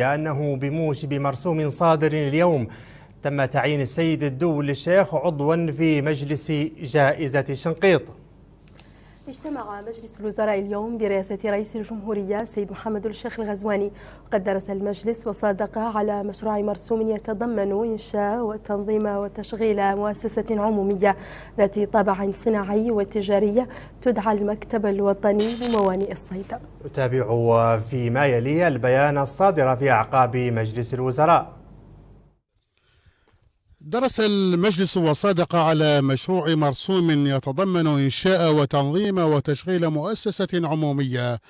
أنه بموجب مرسوم صادر اليوم تم تعيين السيد الدول الشيخ عضوا في مجلس جائزة شنقيط اجتمع مجلس الوزراء اليوم برئاسة رئيس الجمهورية السيد محمد الشيخ الغزواني وقد درس المجلس وصادق على مشروع مرسوم يتضمن إنشاء وتنظيم وتشغيل مؤسسة عمومية ذات طابع صناعي وتجاري تدعى المكتب الوطني لموانئ الصيد تابعوا فيما يلي البيان الصادر في أعقاب مجلس الوزراء درس المجلس وصادق على مشروع مرسوم يتضمن إنشاء وتنظيم وتشغيل مؤسسة عمومية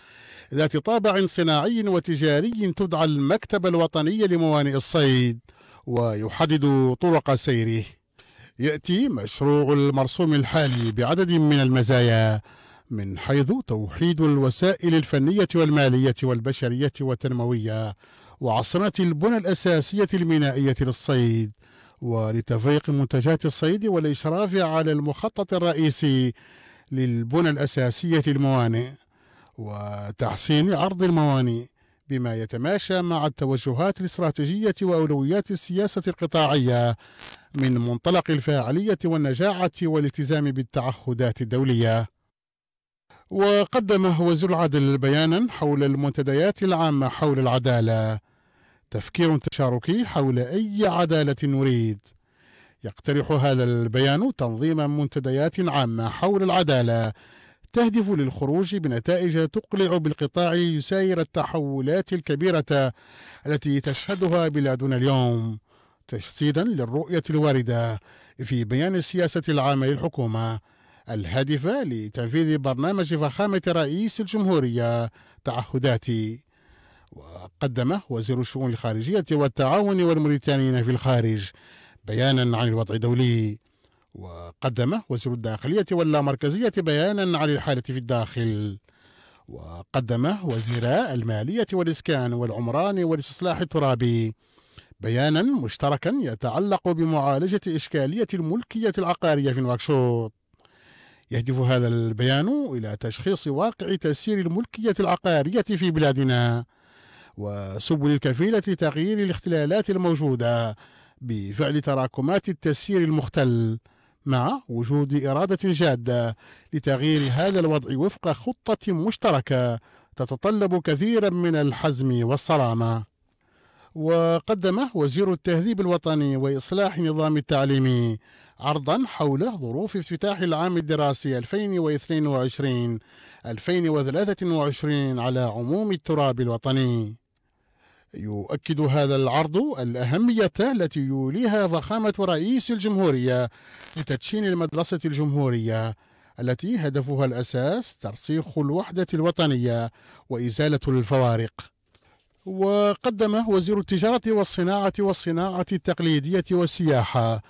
ذات طابع صناعي وتجاري تدعى المكتب الوطني لموانئ الصيد ويحدد طرق سيره يأتي مشروع المرسوم الحالي بعدد من المزايا من حيث توحيد الوسائل الفنية والمالية والبشرية والتنموية وعصمة البنى الأساسية المينائية للصيد ولتفريق منتجات الصيد والإشراف على المخطط الرئيسي للبنى الأساسية للموانئ وتحسين عرض الموانئ بما يتماشى مع التوجهات الاستراتيجية وأولويات السياسة القطاعية من منطلق الفاعلية والنجاعة والالتزام بالتعهدات الدولية وقدم وزير العدل بيانا حول المنتديات العامة حول العدالة تفكير تشاركي حول أي عدالة نريد يقترح هذا البيان تنظيم منتديات عامة حول العدالة تهدف للخروج بنتائج تقلع بالقطاع يساير التحولات الكبيرة التي تشهدها بلادنا اليوم تجسيدا للرؤية الواردة في بيان السياسة العامة للحكومة الهادفة لتنفيذ برنامج فخامة رئيس الجمهورية تعهداتي وقدمه وزير الشؤون الخارجية والتعاون والموريتانيين في الخارج بيانا عن الوضع الدولي وقدمه وزير الداخلية واللامركزية بيانا عن الحالة في الداخل وقدمه وزيرا المالية والإسكان والعمران والاستصلاح الترابي بيانا مشتركا يتعلق بمعالجة إشكالية الملكية العقارية في نواكشوط يهدف هذا البيان إلى تشخيص واقع تسيير الملكية العقارية في بلادنا وسبل الكفيلة لتغيير الاختلالات الموجودة بفعل تراكمات التسيير المختل مع وجود إرادة جادة لتغيير هذا الوضع وفق خطة مشتركة تتطلب كثيرا من الحزم والصرامة وقدم وزير التهذيب الوطني وإصلاح نظام التعليم عرضا حول ظروف افتتاح العام الدراسي 2022 2023 على عموم التراب الوطني يؤكد هذا العرض الأهمية التي يوليها فخامة رئيس الجمهورية لتدشين المدرسة الجمهورية التي هدفها الأساس ترسيخ الوحدة الوطنية وإزالة الفوارق وقدم وزير التجارة والصناعة والصناعة التقليدية والسياحة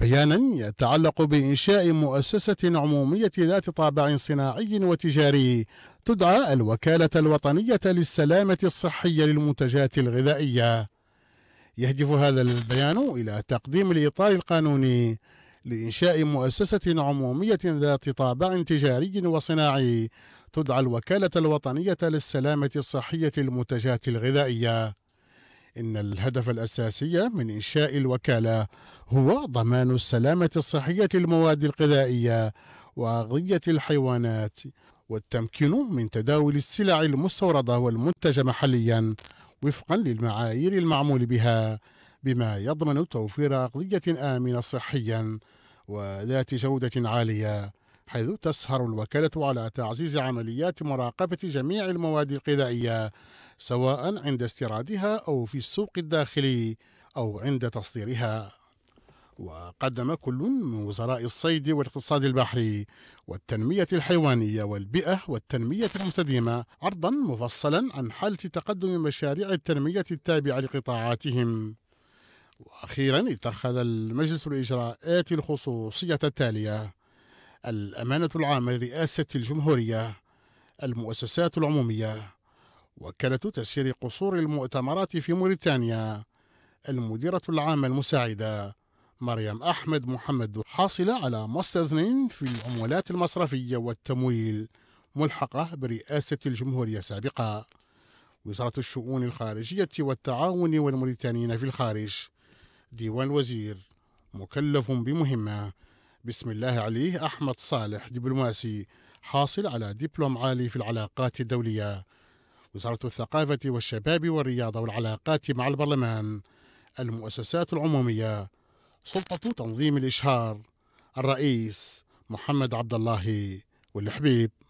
بيانا يتعلق بإنشاء مؤسسة عمومية ذات طابع صناعي وتجاري تدعى الوكالة الوطنية للسلامة الصحية للمنتجات الغذائية يهدف هذا البيان إلى تقديم الإطار القانوني لإنشاء مؤسسة عمومية ذات طابع تجاري وصناعي تدعى الوكالة الوطنية للسلامة الصحية للمنتجات الغذائية إن الهدف الأساسي من إنشاء الوكالة هو ضمان السلامة الصحية للمواد الغذائية وأغذية الحيوانات والتمكين من تداول السلع المستوردة والمنتجة محليا وفقا للمعايير المعمول بها بما يضمن توفير أغذية آمنة صحيا وذات جودة عالية حيث تسهر الوكالة على تعزيز عمليات مراقبة جميع المواد الغذائية سواء عند استيرادها أو في السوق الداخلي أو عند تصديرها وقدم كل من وزراء الصيد والاقتصاد البحري والتنمية الحيوانية والبيئة والتنمية المستديمة عرضا مفصلا عن حالة تقدم مشاريع التنمية التابعة لقطاعاتهم وأخيرا اتخذ المجلس الإجراءات الخصوصية التالية الأمانة العامة لرئاسة الجمهورية المؤسسات العمومية وكالة تسيير قصور المؤتمرات في موريتانيا المديرة العامة المساعدة مريم أحمد محمد حاصلة على ماستر في العمولات المصرفية والتمويل ملحقة برئاسة الجمهورية السابقة وزارة الشؤون الخارجية والتعاون والموريتانيين في الخارج ديوان وزير مكلف بمهمة بسم الله عليه أحمد صالح دبلوماسي حاصل على دبلوم عالي في العلاقات الدولية وزارة الثقافة والشباب والرياضة والعلاقات مع البرلمان المؤسسات العمومية سلطة تنظيم الإشهار الرئيس محمد عبد الله والحبيب